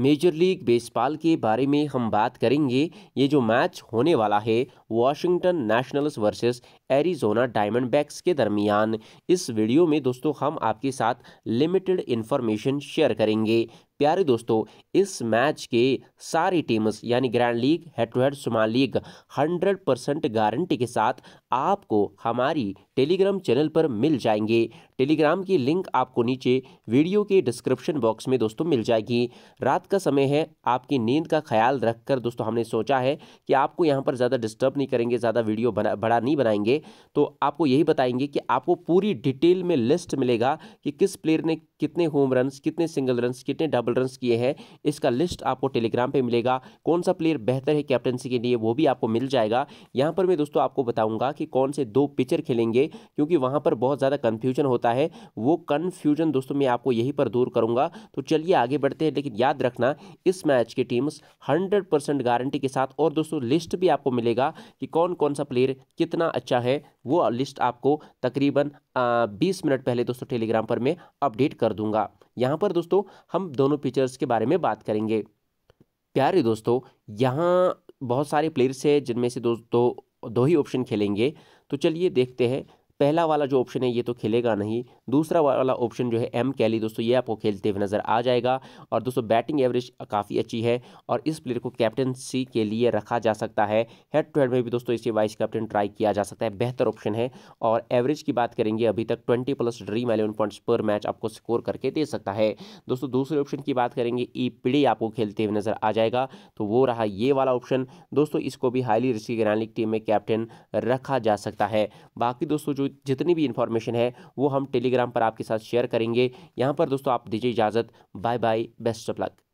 major league baseball के बारे में हम बात करेंगे ये जो मैच होने वाला है Washington Nationals versus Arizona Diamondbacks के दरमियान इस वीडियो में दोस्तों हम आपके साथ लिमिटेड इन्फॉर्मेशन शेयर करेंगे प्यारे दोस्तों इस मैच के सारी टीम्स यानी grand league head to head सुमा लीग हंड्रेड परसेंट गारंटी के साथ आपको हमारी टेलीग्राम चैनल पर मिल जाएंगे टेलीग्राम की लिंक आपको नीचे वीडियो के डिस्क्रिप्शन बॉक्स में दोस्तों मिल जाएगी रात का समय है आपकी नींद का ख्याल रखकर दोस्तों हमने सोचा है कि आपको यहाँ पर ज़्यादा डिस्टर्ब नहीं करेंगे ज़्यादा वीडियो बना बड़ा नहीं बनाएंगे तो आपको यही बताएंगे कि आपको पूरी डिटेल में लिस्ट मिलेगा कि किस प्लेयर ने कितने होम रन्स कितने सिंगल रन्स कितने डबल डबल रन किए हैं इसका लिस्ट आपको टेलीग्राम पर मिलेगा कौन सा प्लेयर बेहतर है कैप्टनसी के लिए वो भी आपको मिल जाएगा यहाँ पर मैं दोस्तों आपको बताऊँगा कि कौन से दो पिचर खेलेंगे क्योंकि वहाँ पर बहुत ज़्यादा कन्फ्यूजन होता है वो कन्फ्यूजन दोस्तों मैं आपको यहीं पर दूर करूँगा तो चलिए आगे बढ़ते हैं लेकिन याद रखना इस मैच की टीम्स हंड्रेड परसेंट गारंटी के साथ और दोस्तों लिस्ट भी आपको मिलेगा कि कौन कौन सा प्लेयर कितना अच्छा है वो लिस्ट आपको तकरीबन बीस मिनट पहले दोस्तों टेलीग्राम पर मैं अपडेट कर दूंगा यहाँ पर दोस्तों हम दोनों पिक्चर्स के बारे में बात करेंगे प्यारे दोस्तों यहाँ बहुत सारे प्लेयर्स हैं जिनमें से दो दो ही ऑप्शन खेलेंगे तो चलिए देखते हैं पहला वाला जो ऑप्शन है ये तो खेलेगा नहीं दूसरा वाला ऑप्शन जो है एम कैली दोस्तों ये आपको खेलते हुए नज़र आ जाएगा और दोस्तों बैटिंग एवरेज काफ़ी अच्छी है और इस प्लेयर को कैप्टनसी के लिए रखा जा सकता है हेड टू हेड में भी दोस्तों इसे वाइस कैप्टन ट्राई किया जा सकता है बेहतर ऑप्शन है और एवरेज की बात करेंगे अभी तक twenty plus Dream Eleven points पर मैच आपको स्कोर करके दे सकता है दोस्तों दूसरे ऑप्शन की बात करेंगे ई e पीडी आपको खेलते हुए नज़र आ जाएगा तो वो रहा ये वाला ऑप्शन दोस्तों इसको भी highly risky grand league team में कैप्टन रखा जा सकता है बाकी दोस्तों जो जितनी भी इन्फॉर्मेशन है वो हम टेलीग्राम पर आपके साथ शेयर करेंगे यहाँ पर दोस्तों आप दीजिए इजाज़त bye bye best of luck